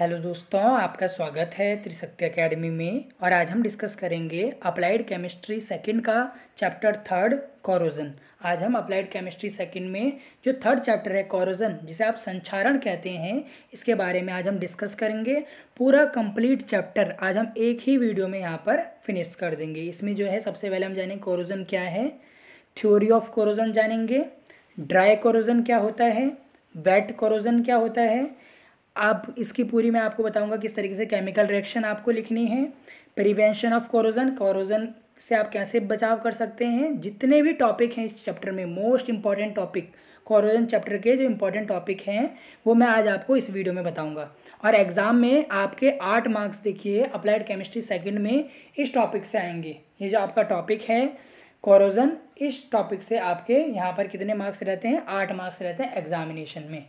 hello दोस्तों आपका स्वागत है त्रिशक्ति एकेडमी में और आज हम डिस्कस करेंगे अप्लाइड केमिस्ट्री सेकंड का चैप्टर थर्ड कॉरोजन आज हम अप्लाइड केमिस्ट्री सेकंड में जो थर्ड चैप्टर है कॉरोजन जिसे आप संचारण कहते हैं इसके बारे में आज हम डिस्कस करेंगे पूरा कंप्लीट चैप्टर आज हम एक ही वीडियो में यहाँ पर फिनिश कर देंगे इसमें जो है सबसे पहले हम जानेंगे कॉरोजन क्या है थ्योरी ऑफ कॉरोजन जानेंगे ड्राई कॉरोजन क्या होता है वेट कॉरोजन क्या होता है आप इसकी पूरी मैं आपको बताऊंगा किस तरीके से केमिकल रिएक्शन आपको लिखनी है प्रिवेंशन ऑफ कोरोजन कोरोजन से आप कैसे बचाव कर सकते हैं जितने भी टॉपिक हैं इस चैप्टर में most important topic corrosion chapter के जो इंपॉर्टेंट टॉपिक हैं वो मैं आज आपको इस वीडियो में बताऊंगा और एग्ज़ाम में आपके आठ मार्क्स देखिए अप्लाइड केमिस्ट्री सेकेंड में इस टॉपिक से आएंगे ये जो आपका टॉपिक है कॉरोजन इस टॉपिक से आपके यहाँ पर कितने मार्क्स रहते हैं आठ मार्क्स रहते हैं एग्जामिनेशन में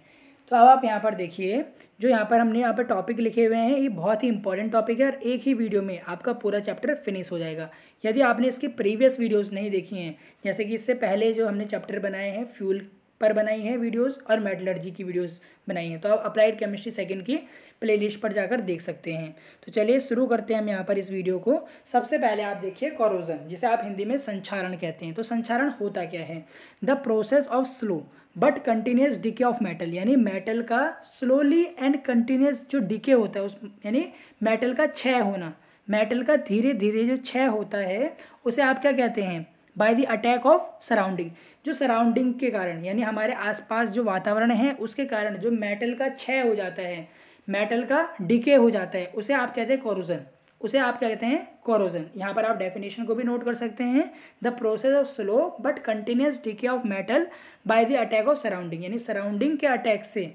तो अब आप यहाँ पर देखिए जो यहाँ पर हमने यहाँ पर टॉपिक लिखे हुए हैं ये बहुत ही इंपॉर्टेंट टॉपिक है और एक ही वीडियो में आपका पूरा चैप्टर फिनिश हो जाएगा यदि आपने इसकी प्रीवियस वीडियोस नहीं देखी हैं जैसे कि इससे पहले जो हमने चैप्टर बनाए हैं फ्यूल पर बनाई है वीडियोस और मेटलर्जी की वीडियोस बनाई हैं तो आप अप्लाइड केमिस्ट्री सेकंड की प्लेलिस्ट पर जाकर देख सकते हैं तो चलिए शुरू करते हैं हम यहाँ पर इस वीडियो को सबसे पहले आप देखिए कॉरोजन जिसे आप हिंदी में संचारण कहते हैं तो संचारण होता क्या है the process of slow but continuous decay of metal यानी मेटल का स्लोली एंड कंटिन्यूस जो डिके होता है उस यानी मेटल का क्षय होना मेटल का धीरे धीरे जो क्षय होता है उसे आप क्या कहते हैं by the attack of surrounding जो सराउंडिंग के कारण यानी हमारे आसपास जो वातावरण है उसके कारण जो मेटल का क्षय हो जाता है मेटल का डिके हो जाता है उसे आप कहते हैं कोरोजन उसे आप क्या कहते हैं कोरोजन यहाँ पर आप डेफिनेशन को भी नोट कर सकते हैं the process of slow but continuous decay of metal by the attack of surrounding यानी सराउंडिंग के अटैक से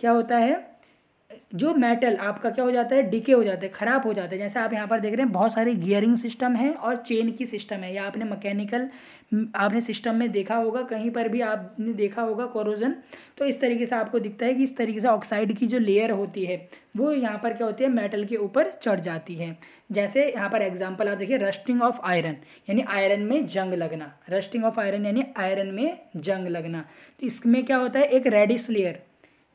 क्या होता है जो मेटल आपका क्या हो जाता है डिके हो जाता है ख़राब हो जाता है जैसे आप यहाँ पर देख रहे हैं बहुत सारी गियरिंग सिस्टम है और चेन की सिस्टम है या आपने मैकेनिकल हम्म, आपने सिस्टम में देखा होगा कहीं पर भी आपने देखा होगा कोरोजन तो इस तरीके से आपको दिखता है कि इस तरीके से ऑक्साइड की जो लेयर होती है वो यहाँ पर क्या होती है मेटल के ऊपर चढ़ जाती है जैसे यहाँ पर एग्जाम्पल आप देखिए रस्टिंग ऑफ आयरन यानी आयरन में जंग लगना रस्टिंग ऑफ आयरन यानी आयरन में जंग लगना तो इसमें क्या होता है एक रेडिस लेयर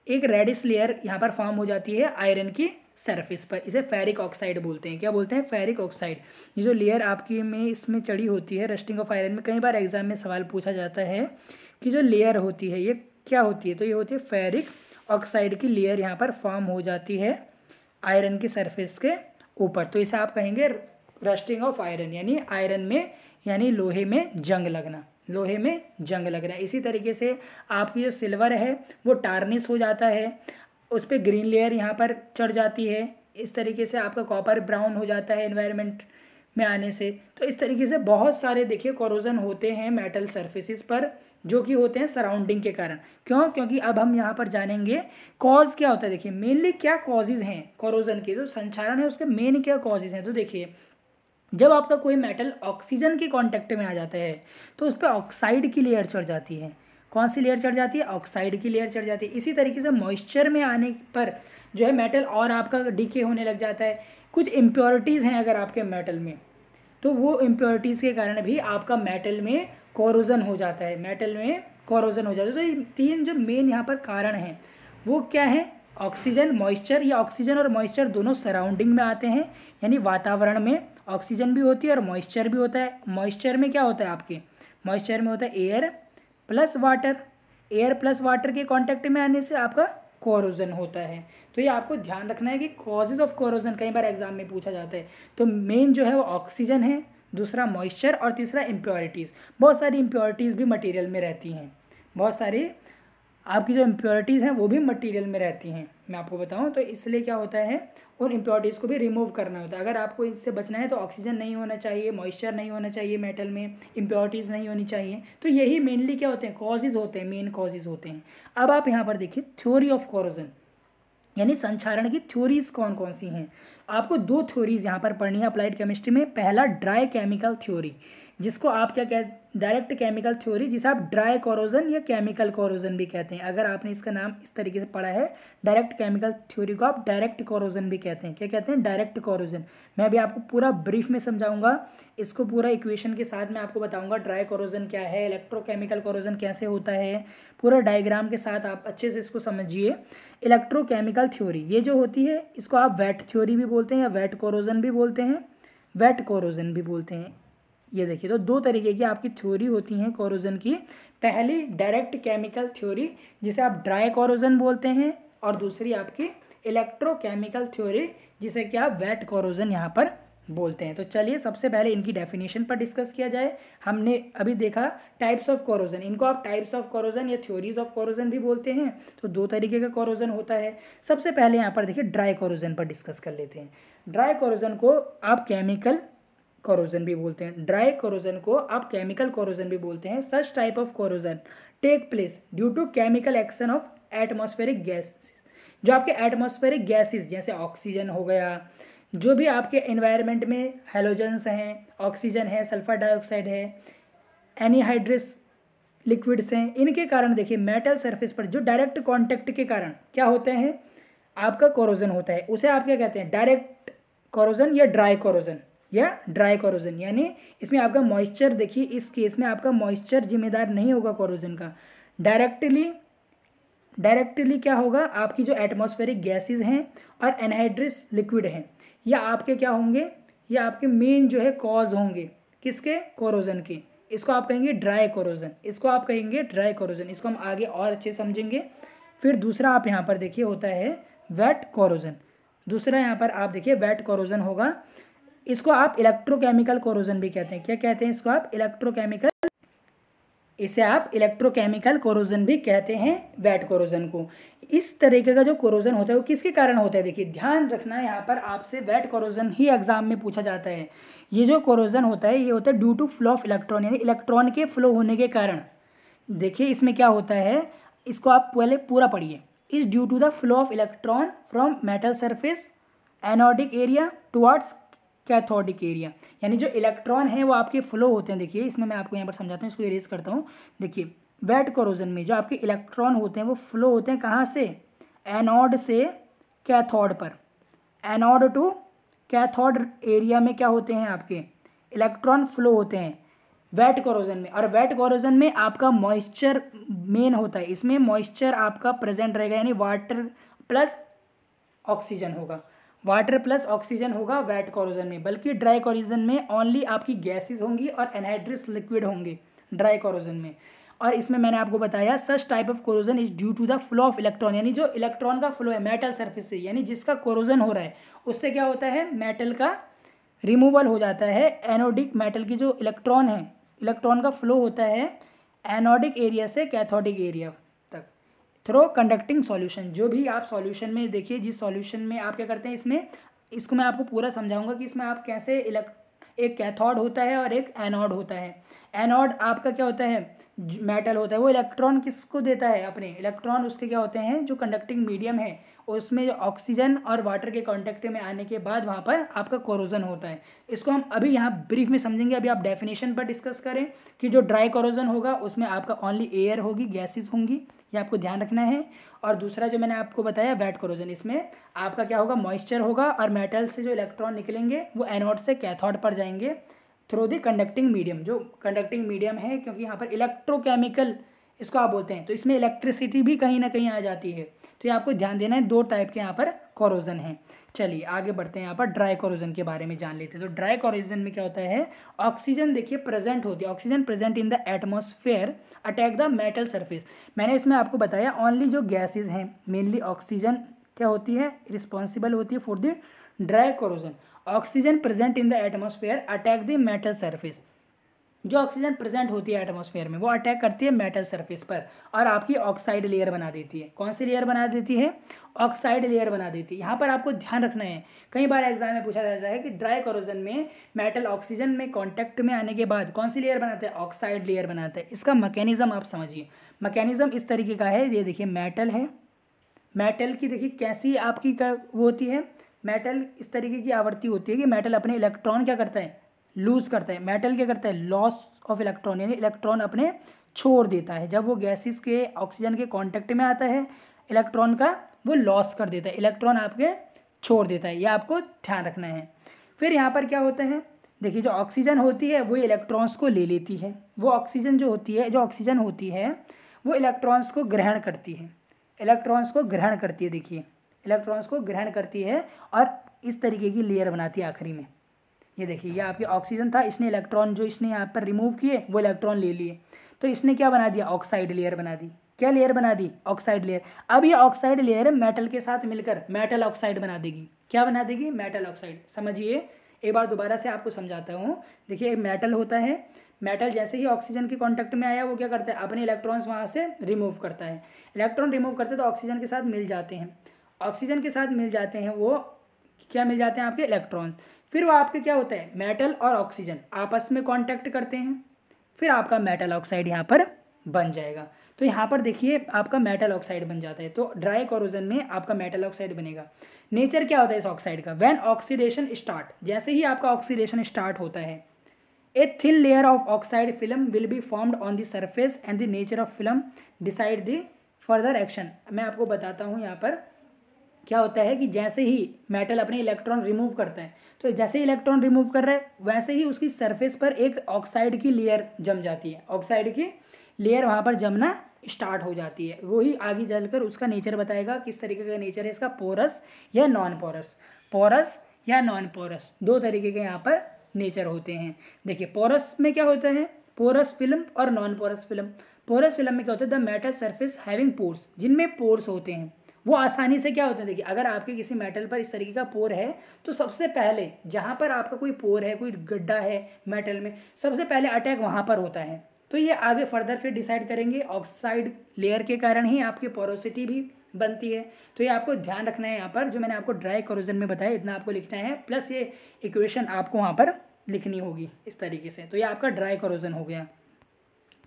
एक रेडिस लेयर यहाँ पर फॉर्म हो जाती है आयरन की सरफेस पर इसे फेरिक ऑक्साइड बोलते हैं क्या बोलते हैं फेरिक ऑक्साइड ये जो लेयर आपकी में इसमें चढ़ी होती है रस्टिंग ऑफ आयरन में कई बार एग्जाम में सवाल पूछा जाता है कि जो लेयर होती है ये क्या होती है तो ये होती है फेरिक ऑक्साइड की लेयर यहाँ पर फॉर्म हो जाती है आयरन की सरफेस के ऊपर तो इसे आप कहेंगे रस्टिंग ऑफ आयरन यानी आयरन में यानी लोहे में जंग लगना लोहे में जंग लग रहा है इसी तरीके से आपकी जो सिल्वर है वो टार्निश हो जाता है उस पर ग्रीन लेयर यहाँ पर चढ़ जाती है इस तरीके से आपका कॉपर ब्राउन हो जाता है इन्वायरमेंट में आने से तो इस तरीके से बहुत सारे देखिए कोरोजन होते हैं मेटल सर्फेसिस पर जो कि होते हैं सराउंडिंग के कारण क्यों क्योंकि अब हम यहाँ पर जानेंगे कॉज क्या होता है देखिए मेनली क्या कॉजेज हैं कोरोजन के जो संचारण है उसके मेन क्या कॉजेज हैं तो देखिए जब आपका कोई मेटल ऑक्सीजन के कॉन्टेक्ट में आ जाता है तो उस पर ऑक्साइड की लेयर चढ़ जाती है कौन सी लेयर चढ़ जाती है ऑक्साइड की लेयर चढ़ जाती है इसी तरीके से मॉइस्चर में आने पर जो है मेटल और आपका डिके होने लग जाता है कुछ इम्प्योरिटीज़ हैं अगर आपके मेटल में तो वो इम्प्योरिटीज़ के कारण भी आपका मेटल में कोरोजन हो जाता है मेटल में कोरोजन हो जाता है तो ये तीन जो मेन यहाँ पर कारण हैं वो क्या है ऑक्सीजन मॉइस्चर या ऑक्सीजन और मॉइस्चर दोनों सराउंडिंग में आते हैं यानी वातावरण में ऑक्सीजन भी होती है और मॉइस्चर भी होता है मॉइस्चर में क्या होता है आपके मॉइस्चर में होता है air plus water air plus water के कॉन्टैक्ट में आने से आपका कोरोजन होता है तो ये आपको ध्यान रखना है कि कॉजेज ऑफ कोरोजन कई बार एग्जाम में पूछा जाता है तो मेन जो है वो ऑक्सीजन है दूसरा मॉइस्चर और तीसरा इम्प्योरिटीज़ बहुत सारी इम्प्योरिटीज़ भी मटेरियल में रहती हैं बहुत सारी आपकी जो इम्प्योरिटीज़ हैं वो भी मटेरियल में रहती हैं मैं आपको बताऊं तो इसलिए क्या होता है उन इम्प्योरिटीज़ को भी रिमूव करना होता है अगर आपको इससे बचना है तो ऑक्सीजन नहीं होना चाहिए मॉइस्चर नहीं होना चाहिए मेटल में इम्प्योरिटीज़ नहीं होनी चाहिए तो यही मेनली क्या होते हैं कॉजेज़ होते हैं मेन कॉजेज़ होते हैं अब आप यहाँ पर देखिए थ्योरी ऑफ कॉरोजन यानी संचारण की थ्योरीज़ कौन कौन सी हैं आपको दो थ्योरीज़ यहाँ पर पढ़नी है अप्लाइड केमिस्ट्री में पहला ड्राई केमिकल थ्योरी जिसको आप क्या कह डायरेक्ट केमिकल थ्योरी जिसे आप ड्राई कॉरोजन या केमिकल कॉरोजन भी कहते हैं अगर आपने इसका नाम इस तरीके से पढ़ा है डायरेक्ट केमिकल थ्योरी को आप डायरेक्ट कॉरोजन भी कहते हैं क्या कहते हैं डायरेक्ट कॉरोजन मैं अभी आपको पूरा ब्रीफ में समझाऊंगा इसको पूरा इक्वेशन के साथ मैं आपको बताऊँगा ड्राई कॉरोजन क्या है इलेक्ट्रोकेमिकल कॉरोजन कैसे होता है पूरा डायग्राम के साथ आप अच्छे से इसको समझिए इलेक्ट्रोकेमिकल थ्योरी ये जो होती है इसको आप वेट थ्योरी भी बोलते हैं या वेट कॉरोजन भी बोलते हैं वेट कोरोजन भी बोलते हैं ये देखिए तो दो तरीके की आपकी थ्योरी होती हैं कोरोजन की पहली डायरेक्ट केमिकल थ्योरी जिसे आप ड्राई कोरोजन बोलते हैं और दूसरी आपकी इलेक्ट्रोकेमिकल थ्योरी जिसे कि आप वेट कोरोजन यहाँ पर बोलते हैं तो चलिए सबसे पहले इनकी डेफिनेशन पर डिस्कस किया जाए हमने अभी देखा टाइप्स ऑफ कोरोजन इनको आप टाइप्स ऑफ कोरोजन या थ्योरीज ऑफ कोरोजन भी बोलते हैं तो दो तरीके का कोरोजन होता है सबसे पहले यहाँ पर देखिए ड्राई कोरोजन पर डिस्कस कर लेते हैं ड्राई कोरोजन को आप केमिकल कॉरोजन भी बोलते हैं ड्राई कॉरोजन को आप केमिकल कॉरोजन भी बोलते हैं such type of corrosion take place due to chemical action of atmospheric gas जो आपके एटमोस्फेरिक गैसेस जैसे ऑक्सीजन हो गया जो भी आपके एनवायरनमेंट में हेलोजन्स हैं ऑक्सीजन है सल्फर डाइऑक्साइड है एनीहाइड्रिस लिक्विड्स हैं इनके कारण देखिए मेटल सरफेस पर जो डायरेक्ट कांटेक्ट के कारण क्या होते हैं आपका कोरोजन होता है उसे आप क्या कहते हैं डायरेक्ट कोरोजन या ड्राई कोरोजन या ड्राई कॉरोजन यानी इसमें आपका मॉइस्चर देखिए इस केस में आपका मॉइस्चर जिम्मेदार नहीं होगा कॉरोजन का डायरेक्टली डायरेक्टली क्या होगा आपकी जो एटमॉस्फेरिक गैसेज हैं और एनहाइड्रिस लिक्विड हैं या आपके क्या होंगे या आपके मेन जो है कॉज होंगे किसके कोरोजन के इसको आप कहेंगे ड्राई कोरोजन इसको आप कहेंगे ड्राई कोरोजन इसको हम आगे और अच्छे समझेंगे फिर दूसरा आप यहाँ पर देखिए होता है वेट कोरोजन दूसरा यहाँ पर आप देखिए वेट कोरोजन होगा इसको आप इलेक्ट्रोकेमिकल कोरोजन भी कहते हैं क्या कहते हैं इसको आप इलेक्ट्रोकेमिकल इसे आप इलेक्ट्रोकेमिकल कोरोजन भी कहते हैं वेट कोरोजन को इस तरीके का जो कोरोजन होता है वो किसके कारण होता है देखिए ध्यान रखना है यहाँ पर आपसे वेट कोरोजन ही एग्जाम में पूछा जाता है ये जो कोरोजन होता है ये होता है due to flow of electron यानी इलेक्ट्रॉन के फ्लो होने के कारण देखिए इसमें क्या होता है इसको आप पहले पूरा पढ़िए is due to the flow of electron from metal surface anodic area towards cathodic area यानी जो इलेक्ट्रॉन है वो आपके फ्लो होते हैं देखिए इसमें मैं आपको यहाँ पर समझाता हूँ इसको इरेज करता हूँ देखिए वेट करोजन में जो आपके इलेक्ट्रॉन होते हैं वो फ्लो होते हैं कहाँ से एनॉड से कैथोड पर एनॉड टू कैथोड एरिया में क्या होते हैं आपके इलेक्ट्रॉन फ्लो होते हैं वेट कॉरोजन में और वेट कॉरोजन में आपका मॉइस्चर मेन होता है इसमें मॉइस्चर आपका प्रेजेंट रहेगा यानी वाटर प्लस ऑक्सीजन होगा वाटर प्लस ऑक्सीजन होगा वेट कॉरोजन में बल्कि ड्राई कॉरोजन में ओनली आपकी गैसेस होंगी और एनहाइड्रिस लिक्विड होंगे ड्राई कॉरोजन में और इसमें मैंने आपको बताया such type of corrosion is due to the flow of electron यानी जो इलेक्ट्रॉन का फ्लो है मेटल सर्फिस से यानी जिसका कोरोजन हो रहा है उससे क्या होता है मेटल का रिमूवल हो जाता है एनोडिक मेटल की जो इलेक्ट्रॉन है इलेक्ट्रॉन का फ्लो होता है एनोडिक एरिया से cathodic area through conducting solution जो भी आप सॉल्यूशन में देखिए जिस सॉल्यूशन में आप क्या करते हैं इसमें इसको मैं आपको पूरा समझाऊंगा कि इसमें आप कैसे इलेक्ट एक कैथोड होता है और एक एनोड होता है एनोड आपका क्या होता है मेटल होता है वो इलेक्ट्रॉन किसको देता है अपने इलेक्ट्रॉन उसके क्या होते हैं जो कंडक्टिंग मीडियम है उसमें ऑक्सीजन और वाटर के कॉन्टेक्ट में आने के बाद वहाँ पर आपका कोरोजन होता है इसको हम अभी यहाँ ब्रीफ में समझेंगे अभी आप डेफिनेशन पर डिस्कस करें कि जो ड्राई कोरोजन होगा उसमें आपका ओनली एयर होगी गैसेज होंगी ये आपको ध्यान रखना है और दूसरा जो मैंने आपको बताया वैट क्रोजन इसमें आपका क्या होगा मॉइस्चर होगा और मेटल से जो इलेक्ट्रॉन निकलेंगे वो एनोड से कैथोड पर जाएंगे थ्रू द कंडक्टिंग मीडियम जो कंडक्टिंग मीडियम है क्योंकि यहाँ पर इलेक्ट्रोकेमिकल इसको आप बोलते हैं तो इसमें इलेक्ट्रिसिटी भी कहीं ना कहीं आ जाती है तो ये आपको ध्यान देना है दो टाइप के यहाँ पर कॉरोजन है चलिए आगे बढ़ते हैं यहाँ पर ड्राई कॉरोजन के बारे में जान लेते हैं तो ड्राई कॉरोजन में क्या होता है ऑक्सीजन देखिए प्रेजेंट होती है oxygen present in the atmosphere attack the metal surface मैंने इसमें आपको बताया ओनली जो गैसेज हैं मेनली ऑक्सीजन क्या होती है रिस्पॉन्सिबल होती है for the dry corrosion oxygen present in the atmosphere attack the metal surface जो ऑक्सीजन प्रेजेंट होती है एटमोसफेयर में वो अटैक करती है मेटल सरफेस पर और आपकी ऑक्साइड लेयर बना देती है कौन सी लेयर बना देती है ऑक्साइड लेयर बना देती है यहाँ पर आपको ध्यान रखना है कई बार एग्जाम में पूछा जाता है कि ड्राई कॉरोजन में मेटल ऑक्सीजन में कॉन्टैक्ट में आने के बाद कौन सी लेयर बनाता है ऑक्साइड लेयर बनाता है इसका मैकेनिज्म आप समझिए मैकेनिज्म इस तरीके का है ये देखिए मेटल है मेटल की देखिए कैसी आपकी वो होती है मेटल इस तरीके की आवृत्ति होती है कि मेटल अपने इलेक्ट्रॉन क्या करता है लूज करता है मेटल क्या करता है लॉस ऑफ इलेक्ट्रॉन यानी इलेक्ट्रॉन अपने छोड़ देता है जब वो गैसेस के ऑक्सीजन के कांटेक्ट में आता है इलेक्ट्रॉन का वो लॉस कर देता है इलेक्ट्रॉन आपके छोड़ देता है ये आपको ध्यान रखना है फिर यहाँ पर क्या होता है देखिए जो ऑक्सीजन होती है वो इलेक्ट्रॉन्स को ले लेती है वो ऑक्सीजन जो होती है जो ऑक्सीजन होती है वो इलेक्ट्रॉन्स को ग्रहण करती है इलेक्ट्रॉन्स को ग्रहण करती है देखिए इलेक्ट्रॉन्स को ग्रहण करती है और इस तरीके की लेयर बनाती है आखिरी में ये देखिए ये आपके ऑक्सीजन था इसने इलेक्ट्रॉन जो इसने यहाँ पर रिमूव किए वो इलेक्ट्रॉन ले लिए तो इसने क्या बना दिया ऑक्साइड लेयर बना दी क्या लेयर बना दी ऑक्साइड लेयर अब ये ऑक्साइड लेयर मेटल के साथ मिलकर मेटल ऑक्साइड बना देगी क्या बना देगी मेटल ऑक्साइड समझिए एक बार दोबारा से आपको समझाता हूँ देखिए मेटल होता है मेटल जैसे ही ऑक्सीजन के कांटेक्ट में आया वो क्या करता है अपने इलेक्ट्रॉन्स वहाँ से रिमूव करता है इलेक्ट्रॉन रिमूव करते तो ऑक्सीजन के साथ मिल जाते हैं ऑक्सीजन के साथ मिल जाते हैं वो क्या मिल जाते हैं आपके इलेक्ट्रॉन फिर वो आपके क्या होता है मेटल और ऑक्सीजन आपस में कॉन्टैक्ट करते हैं फिर आपका मेटल ऑक्साइड यहाँ पर बन जाएगा तो यहाँ पर देखिए आपका मेटल ऑक्साइड बन जाता है तो ड्राई कोरोजन में आपका मेटल ऑक्साइड बनेगा नेचर क्या होता है इस ऑक्साइड का वैन ऑक्सीडेशन स्टार्ट जैसे ही आपका ऑक्सीडेशन स्टार्ट होता है a thin layer of oxide film will be formed on the surface and the nature of film decide the further action मैं आपको बताता हूँ यहाँ पर क्या होता है कि जैसे ही मेटल अपने इलेक्ट्रॉन रिमूव करता है तो जैसे ही इलेक्ट्रॉन रिमूव कर रहा है वैसे ही उसकी सरफेस पर एक ऑक्साइड की लेयर जम जाती है ऑक्साइड की लेयर वहाँ पर जमना स्टार्ट हो जाती है वही आगे जलकर उसका नेचर बताएगा किस तरीके का नेचर है इसका पोरस या नॉन पोरस पोरस या नॉन पोरस दो तरीके के यहाँ पर नेचर होते हैं देखिए पोरस में क्या होता है पोरस फिल्म और non porous film porous film में क्या होता है the metal surface having pores जिनमें पोर्स होते हैं वो आसानी से क्या होता है देखिए अगर आपके किसी मेटल पर इस तरीके का पोर है तो सबसे पहले जहाँ पर आपका कोई पोर है कोई गड्ढा है मेटल में सबसे पहले अटैक वहाँ पर होता है तो ये आगे फर्दर फिर डिसाइड करेंगे ऑक्साइड लेयर के कारण ही आपकी पोरोसिटी भी बनती है तो ये आपको ध्यान रखना है यहाँ पर जो मैंने आपको ड्राई क्रोजन में बताया इतना आपको लिखना है प्लस ये इक्वेशन आपको वहाँ पर लिखनी होगी इस तरीके से तो ये आपका ड्राई कॉरोजन हो गया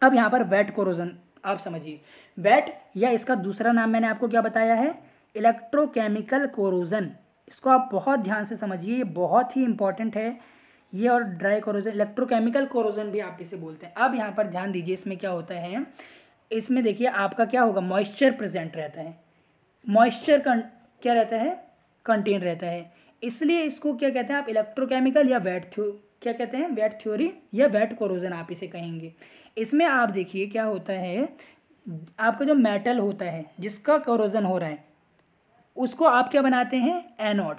अब यहाँ पर वेट क्रोजन आप समझिए वेट या इसका दूसरा नाम मैंने आपको क्या बताया है इलेक्ट्रोकेमिकल कोरोजन इसको आप बहुत ध्यान से समझिए ये बहुत ही इंपॉर्टेंट है ये और ड्राई कोरोजन इलेक्ट्रोकेमिकल कोरोजन भी आप इसे बोलते हैं अब यहाँ पर ध्यान दीजिए इसमें क्या होता है इसमें देखिए आपका क्या होगा मॉइस्चर प्रेजेंट रहता है मॉइस्चर क्या रहता है कंटेन रहता है इसलिए इसको क्या कहते हैं आप इलेक्ट्रोकेमिकल या वेट थ्यो क्या कहते हैं वेट थ्योरी या वेट कोरोजन आप इसे कहेंगे इसमें आप देखिए क्या होता है आपका जो मेटल होता है जिसका करोजन हो रहा है उसको आप क्या बनाते हैं एनोड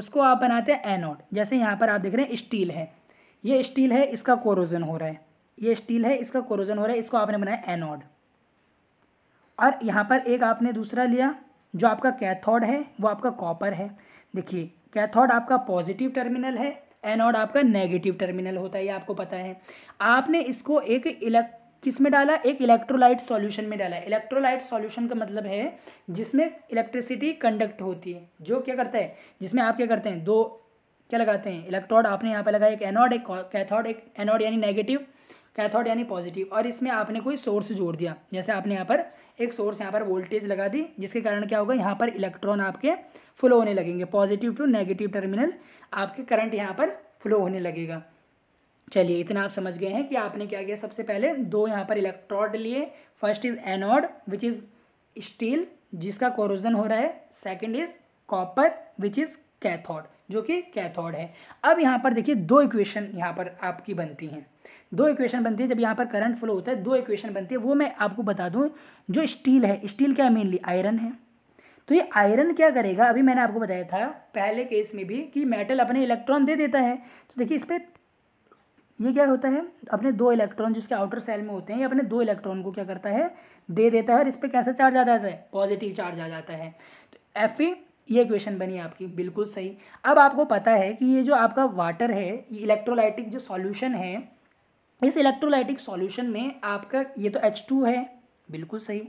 उसको आप बनाते हैं एनोड जैसे यहाँ पर आप देख रहे हैं स्टील है ये स्टील है इसका कोरोजन हो रहा है ये स्टील है इसका कोरोजन हो रहा है इसको आपने बनाया एनोड और यहाँ पर एक आपने दूसरा लिया जो आपका कैथोड है वो आपका कॉपर है देखिए कैथोड आपका पॉजिटिव टर्मिनल है एनोड आपका नेगेटिव टर्मिनल होता है ये आपको पता है आपने इसको एक इलेक् किस में डाला एक इलेक्ट्रोलाइट सॉल्यूशन में डाला इलेक्ट्रोलाइट सॉल्यूशन का मतलब है जिसमें इलेक्ट्रिसिटी कंडक्ट होती है जो क्या करता है जिसमें आप क्या करते हैं दो क्या लगाते हैं इलेक्ट्रोड आपने यहाँ पे लगाया एक एनोड एक कैथोड एक एनोड यानी नेगेटिव कैथोड यानी पॉजिटिव और इसमें आपने कोई सोर्स जोड़ दिया जैसे आपने यहाँ पर एक सोर्स यहाँ पर वोल्टेज लगा दी जिसके कारण क्या होगा यहाँ पर इलेक्ट्रॉन आपके फ्लो होने लगेंगे पॉजिटिव टू नेगेटिव टर्मिनल आपके करंट यहाँ पर फ्लो होने लगेगा चलिए इतना आप समझ गए हैं कि आपने क्या किया सबसे पहले दो यहाँ पर इलेक्ट्रॉड लिए first is anode which is steel जिसका कोरोजन हो रहा है second is copper which is cathode जो कि कैथोड है अब यहाँ पर देखिए दो इक्वेशन यहाँ पर आपकी बनती हैं दो इक्वेशन बनती है जब यहाँ पर करंट फ्लो होता है दो इक्वेशन बनती है वो मैं आपको बता दूँ जो स्टील है स्टील क्या मेनली आयरन है तो ये आयरन क्या करेगा अभी मैंने आपको बताया था पहले केस में भी कि मेटल अपने इलेक्ट्रॉन दे देता है तो देखिए इस पर ये क्या होता है अपने दो इलेक्ट्रॉन जिसके आउटर सेल में होते हैं ये अपने दो इलेक्ट्रॉन को क्या करता है दे देता है और इस पर कैसा चार्ज आ जाता है पॉजिटिव चार्ज आ जाता है तो एफ ये क्वेश्चन बनी आपकी बिल्कुल सही अब आपको पता है कि ये जो आपका वाटर है ये इलेक्ट्रोलाइटिक जो सॉल्यूशन है इस इलेक्ट्रोलाइटिक सॉल्यूशन में आपका ये तो H2 है बिल्कुल सही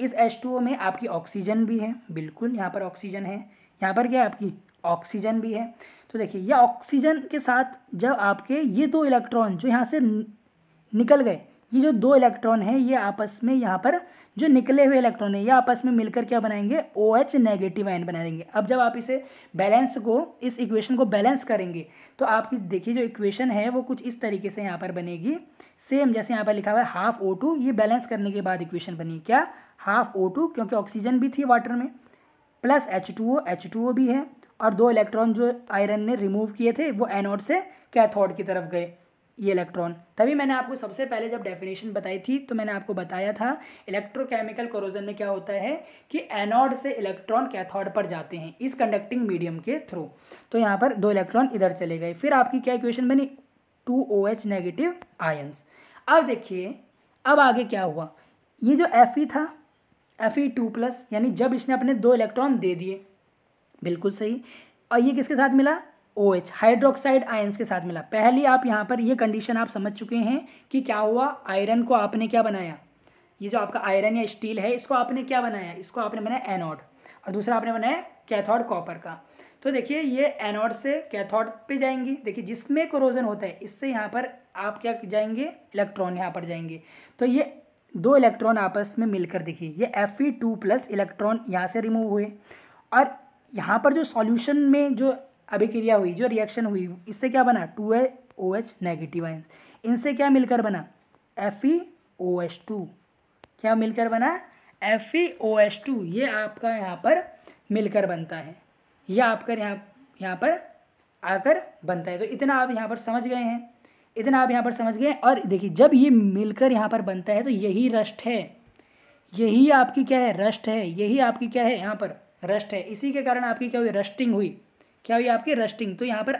इस ओ में आपकी ऑक्सीजन भी है बिल्कुल यहाँ पर ऑक्सीजन है यहाँ पर क्या है आपकी ऑक्सीजन भी है तो देखिए यह ऑक्सीजन के साथ जब आपके ये दो इलेक्ट्रॉन जो यहाँ से निकल गए ये जो दो इलेक्ट्रॉन है ये आपस में यहाँ पर जो निकले हुए इलेक्ट्रॉन है ये आपस में मिलकर क्या बनाएंगे ओ एच नेगेटिव आयन बनाएंगे अब जब आप इसे बैलेंस को इस इक्वेशन को बैलेंस करेंगे तो आपकी देखिए जो इक्वेशन है वो कुछ इस तरीके से यहाँ पर बनेगी सेम जैसे यहाँ पर लिखा हुआ है हाफ ओ टू ये बैलेंस करने के बाद इक्वेशन बनी क्या हाफ ओ टू क्योंकि ऑक्सीजन भी थी वाटर में plus H two O H two O भी है और दो इलेक्ट्रॉन जो आयरन ने रिमूव किए थे वो एनोड से कैथोड की तरफ गए ये इलेक्ट्रॉन तभी मैंने आपको सबसे पहले जब डेफिनेशन बताई थी तो मैंने आपको बताया था इलेक्ट्रोकेमिकल कोरोजन में क्या होता है कि एनोड से इलेक्ट्रॉन कैथोड पर जाते हैं इस कंडक्टिंग मीडियम के थ्रू तो यहाँ पर दो इलेक्ट्रॉन इधर चले गए फिर आपकी क्या इक्वेशन बनी two O H negative ions अब देखिए अब आगे क्या हुआ ये जो एफ ई e था एफ ई टू प्लस यानी जब इसने अपने दो इलेक्ट्रॉन दे दिए बिल्कुल सही और ये किसके साथ मिला ओ एच हाइड्रोक्साइड आयन्स के साथ मिला पहली आप यहाँ पर ये कंडीशन आप समझ चुके हैं कि क्या हुआ आयरन को आपने क्या बनाया ये जो आपका आयरन या स्टील है इसको आपने क्या बनाया इसको आपने बनाया एनोड और दूसरा आपने बनाया कैथोड कॉपर का तो देखिए ये एनोड से कैथोड पे जाएंगी देखिए जिसमें क्रोजन होता है इससे यहाँ पर आप क्या जाएंगे इलेक्ट्रॉन यहाँ पर जाएंगे तो ये दो इलेक्ट्रॉन आपस में मिलकर देखिए ये F E two plus electron यहाँ से रिमूव हुए और यहाँ पर जो सॉल्यूशन में जो अभिक्रिया हुई जो रिएक्शन हुई इससे क्या बना two A O H negative ions इनसे क्या मिलकर बना F E O H two क्या मिलकर बना F E O H two ये आपका यहाँ पर मिलकर बनता है यह आपका यहाँ यहाँ पर आकर बनता है तो इतना आप यहाँ पर समझ गए हैं इतना आप यहाँ पर समझ गए और देखिए जब ये मिलकर यहाँ पर बनता है तो यही रस्ट है यही आपकी क्या है रस्ट है यही आपकी क्या है यहाँ पर रस्ट है इसी के कारण आपकी क्या हुई रस्टिंग हुई क्या हुई आपकी रस्टिंग तो यहाँ पर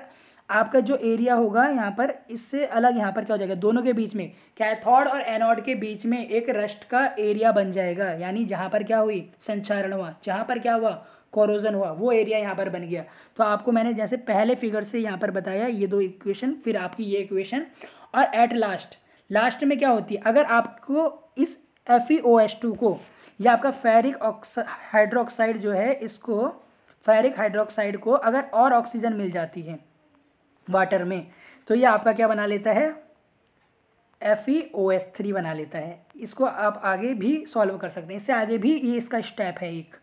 आपका जो एरिया होगा यहाँ पर इससे अलग यहाँ पर क्या हो जाएगा दोनों के बीच में कैथोड और एनोड के बीच में एक रस्ट का एरिया बन जाएगा यानी जहाँ पर क्या हुई संचारण हुआ जहाँ पर क्या हुआ कॉरोजन हुआ वो एरिया यहाँ पर बन गया तो आपको मैंने जैसे पहले फिगर से यहाँ पर बताया ये दो इक्वेशन फिर आपकी ये इक्वेशन और एट लास्ट लास्ट में क्या होती है अगर आपको इस एफ e को या आपका फेरिक हाइड्रोक्साइड जो है इसको फेरिक हाइड्रोक्साइड को अगर और ऑक्सीजन मिल जाती है वाटर में तो ये आपका क्या बना लेता है एफ थ्री e बना लेता है इसको आप आगे भी सॉल्व कर सकते हैं इससे आगे भी ये इसका स्टेप है एक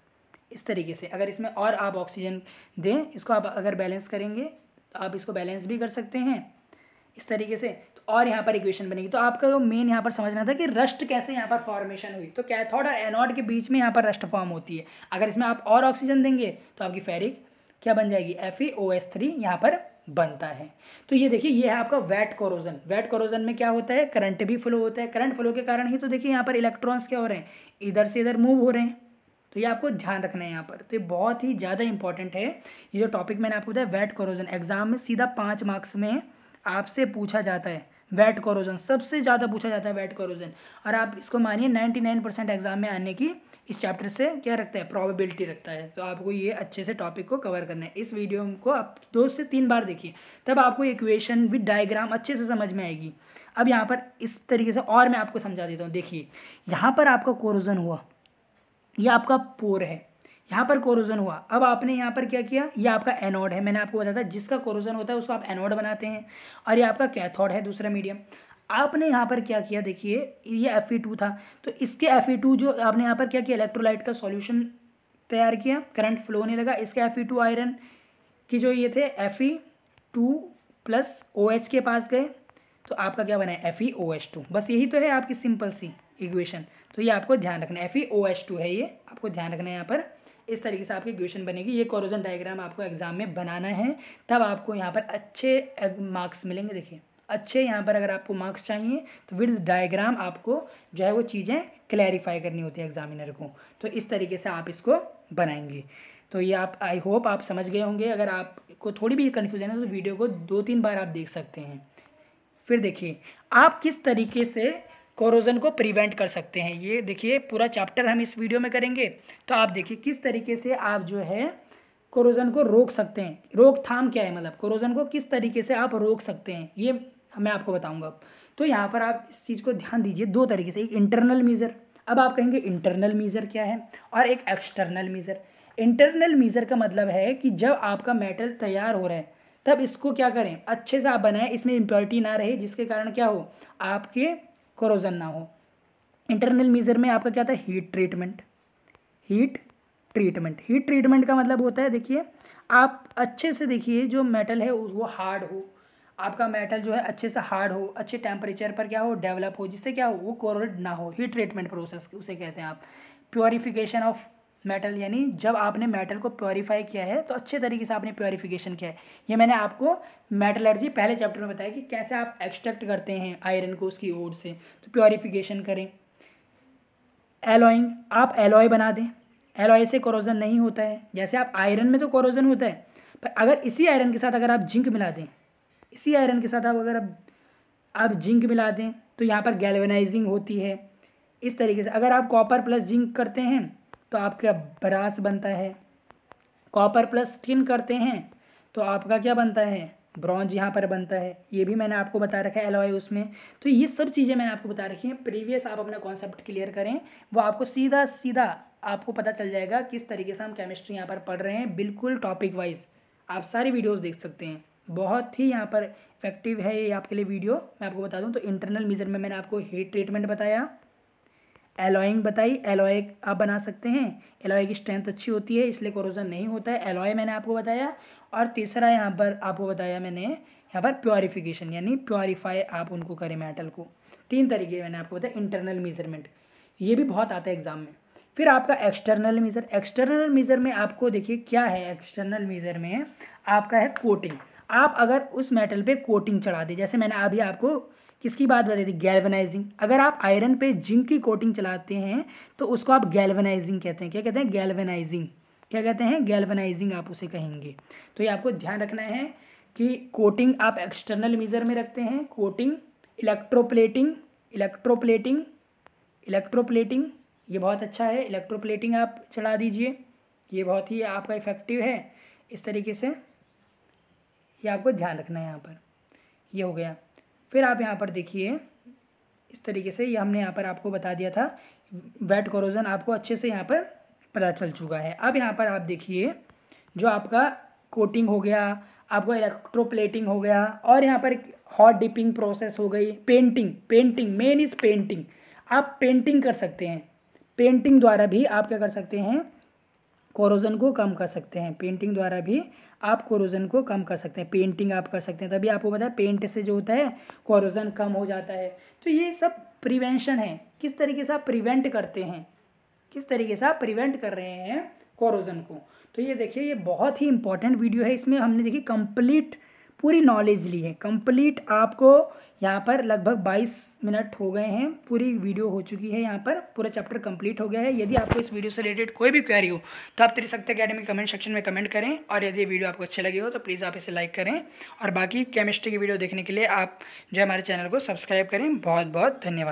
इस तरीके से अगर इसमें और आप ऑक्सीजन दें इसको आप अगर बैलेंस करेंगे तो आप इसको बैलेंस भी कर सकते हैं इस तरीके से तो और यहाँ पर इक्वेशन बनेगी तो आपका जो मेन यहाँ पर समझना था कि रस्ट कैसे यहाँ पर फॉर्मेशन हुई तो कैथोड और एनॉड के बीच में यहाँ पर रस्ट फॉर्म होती है अगर इसमें आप और ऑक्सीजन देंगे तो आपकी फेरिक क्या बन जाएगी F E O S three यहाँ पर बनता है तो ये देखिए ये है आपका वेट कोरोजन वेट कोरोजन में क्या होता है करंट भी फ्लो होता है करंट फ्लो के कारण ही तो देखिए यहाँ पर इलेक्ट्रॉन्स क्या हो रहे हैं इधर से इधर मूव हो रहे हैं तो ये आपको ध्यान रखना है यहाँ पर तो ये बहुत ही ज़्यादा इंपॉर्टेंट है ये जो टॉपिक मैंने आपको बताया वेट कोरोजन एग्जाम में सीधा पाँच मार्क्स में आपसे पूछा जाता है वेट कोरोजन सबसे ज़्यादा पूछा जाता है वेट कोरोजन और आप इसको मानिए नाइन्टी नाइन परसेंट एग्जाम में आने की इस चैप्टर से क्या रखता है प्रोबेबिलिटी रखता है तो आपको ये अच्छे से टॉपिक को कवर करना है इस वीडियो को आप दो से तीन बार देखिए तब आपको इक्वेशन विद डायग्राम अच्छे से समझ में आएगी अब यहाँ पर इस तरीके से और मैं आपको समझा देता हूँ देखिए यहाँ पर आपका कोरोजन हुआ ये आपका पोर है यहाँ पर कोरोजन हुआ अब आपने यहाँ पर क्या किया ये आपका एनोड है मैंने आपको बताया था जिसका कोरोजन होता है उसको आप एनोड बनाते हैं और ये आपका कैथोड है दूसरा मीडियम आपने यहाँ पर क्या किया देखिए ये एफ था तो इसके एफ जो आपने यहाँ पर क्या किया इलेक्ट्रोलाइट का सॉल्यूशन तैयार किया करंट फ्लो नहीं लगा इसके एफ आयरन की जो ये थे F two plus O OH के पास गए तो आपका क्या बना है F E O S two बस यही तो है आपकी सिंपल सी इक्वेशन तो ये आपको ध्यान रखना है F E O S two है ये आपको ध्यान रखना है यहाँ पर इस तरीके से आपकी इक्वेशन बनेगी ये कोरोजन डायग्राम आपको एग्जाम में बनाना है तब आपको यहाँ पर अच्छे मार्क्स मिलेंगे देखिए अच्छे यहाँ पर अगर आपको मार्क्स चाहिए तो विद डायग्राम आपको जो है वो चीज़ें क्लैरिफाई करनी होती है एग्जामिनर को तो इस तरीके से आप इसको बनाएंगे तो ये आप आई होप आप समझ गए होंगे अगर आपको थोड़ी भी कन्फ्यूजन है तो वीडियो को दो तीन बार आप देख सकते हैं फिर देखिए आप किस तरीके से कोरोजन को प्रिवेंट कर सकते हैं ये देखिए पूरा चैप्टर हम इस वीडियो में करेंगे तो आप देखिए किस तरीके से आप जो है कोरोजन को रोक सकते हैं रोकथाम क्या है मतलब कोरोजन को किस तरीके से आप रोक सकते हैं ये मैं आपको बताऊंगा तो यहाँ पर आप इस चीज़ को ध्यान दीजिए दो तरीके से एक इंटरनल मीज़र अब आप कहेंगे इंटरनल मीज़र क्या है और एक एक्सटर्नल मीज़र इंटरनल मीज़र का मतलब है कि जब आपका मेटल तैयार हो रहा है तब इसको क्या करें अच्छे से आप बनाएं इसमें इम्प्योरिटी ना रहे जिसके कारण क्या हो आपके क्रोजन ना हो इंटरनल मीज़र में आपका क्या था heat treatment heat treatment heat treatment का मतलब होता है देखिए आप अच्छे से देखिए जो मेटल है वो हार्ड हो आपका मेटल जो है अच्छे से हार्ड हो अच्छे टेम्परेचर पर क्या हो डेवलप हो जिससे क्या हो वो कोरोड ना हो हीट ट्रीटमेंट प्रोसेस उसे कहते हैं आप प्योरीफिकेशन ऑफ मेटल यानी जब आपने मेटल को प्योरीफाई किया है तो अच्छे तरीके से आपने प्योरीफिकेशन किया है ये मैंने आपको मेटलर्जी पहले चैप्टर में बताया कि कैसे आप एक्सट्रैक्ट करते हैं आयरन को उसकी ओर से तो प्योरीफिकेशन करें एलोइंग आप एलोय बना दें एलोय से कोरोजन नहीं होता है जैसे आप आयरन में तो कोरोजन होता है पर अगर इसी आयरन के साथ अगर आप जिंक मिला दें इसी आयरन के साथ आप अगर आप, आप जिंक मिला दें तो यहाँ पर गैलवेनाइजिंग होती है इस तरीके से अगर आप कॉपर प्लस जिंक करते हैं तो आपका ब्रास बनता है कॉपर प्लस टिन करते हैं तो आपका क्या बनता है ब्रॉन्ज यहाँ पर बनता है ये भी मैंने आपको बता रखा है एलॉय उसमें तो ये सब चीज़ें मैंने आपको बता रखी हैं प्रीवियस आप अपना कॉन्सेप्ट क्लियर करें वो आपको सीधा सीधा आपको पता चल जाएगा किस तरीके से हम केमिस्ट्री यहाँ पर पढ़ रहे हैं बिल्कुल टॉपिक वाइज आप सारी वीडियोस देख सकते हैं बहुत ही यहाँ पर इफेक्टिव है ये आपके लिए वीडियो मैं आपको बता दूँ तो इंटरनल मीजर में मैंने आपको हीट ट्रीटमेंट बताया एलोइंग बताई एलोए आप बना सकते हैं एलोए की स्ट्रेंथ अच्छी होती है इसलिए कोरोजन नहीं होता है एलोए मैंने आपको बताया और तीसरा यहाँ पर आपको बताया मैंने यहाँ पर प्योरीफिकेशन यानी प्योरीफाई आप उनको करें मेटल को तीन तरीके मैंने आपको बताया इंटरनल मेजरमेंट ये भी बहुत आता है एग्जाम में फिर आपका एक्सटर्नल मेज़र एक्सटर्नल मेज़र में आपको देखिए क्या है एक्सटर्नल मेज़र में आपका है कोटिंग आप अगर उस मेटल पे कोटिंग चढ़ा दें जैसे मैंने अभी आपको किसकी बात बता दी गैल्वेनाइजिंग अगर आप आयरन पे जिंक की कोटिंग चलाते हैं तो उसको आप गैल्वेनाइजिंग कहते हैं क्या कहते हैं गैल्वेनाइजिंग क्या कहते हैं गैल्वेनाइजिंग आप उसे कहेंगे तो ये आपको ध्यान रखना है कि कोटिंग आप एक्सटर्नल मीज़र में रखते हैं कोटिंग इलेक्ट्रोप्लेटिंग इलेक्ट्रोप्लेटिंग इलेक्ट्रोप्लेटिंग ये बहुत अच्छा है इलेक्ट्रोप्लेटिंग आप चढ़ा दीजिए ये बहुत ही आपका इफ़ेक्टिव है इस तरीके से ये आपको ध्यान रखना है यहाँ पर ये हो गया फिर आप यहाँ पर देखिए इस तरीके से ये हमने यहाँ पर आपको बता दिया था वेट कॉरोजन आपको अच्छे से यहाँ पर पता चल चुका है अब यहाँ पर आप देखिए जो आपका कोटिंग हो गया आपका इलेक्ट्रोप्लेटिंग हो गया और यहाँ पर हॉट डिपिंग प्रोसेस हो गई painting painting main is painting आप पेंटिंग कर सकते हैं पेंटिंग द्वारा भी आप क्या कर सकते हैं कोरोजन को कम कर सकते हैं पेंटिंग द्वारा भी आप कोरोजन को कम कर सकते हैं पेंटिंग आप कर सकते हैं तभी आपको पता है पेंट से जो होता है कोरोजन कम हो जाता है तो ये सब प्रिवेंशन है किस तरीके से आप प्रिवेंट करते हैं किस तरीके से आप प्रिवेंट कर रहे हैं कोरोजन को तो ये देखिए ये बहुत ही इंपॉर्टेंट वीडियो है इसमें हमने देखिए कंप्लीट पूरी नॉलेज ली है कंप्लीट आपको यहाँ पर लगभग 22 मिनट हो गए हैं पूरी वीडियो हो चुकी है यहाँ पर पूरा चैप्टर कंप्लीट हो गया है यदि आपको इस वीडियो से रिलेटेड कोई भी क्वेरी हो तो आप त्रिशक्ति अकेडमी कमेंट सेक्शन में कमेंट करें और यदि वीडियो आपको अच्छी लगी हो तो प्लीज़ आप इसे लाइक करें और बाकी केमिस्ट्री की वीडियो देखने के लिए आप जो हमारे चैनल को सब्सक्राइब करें बहुत बहुत धन्यवाद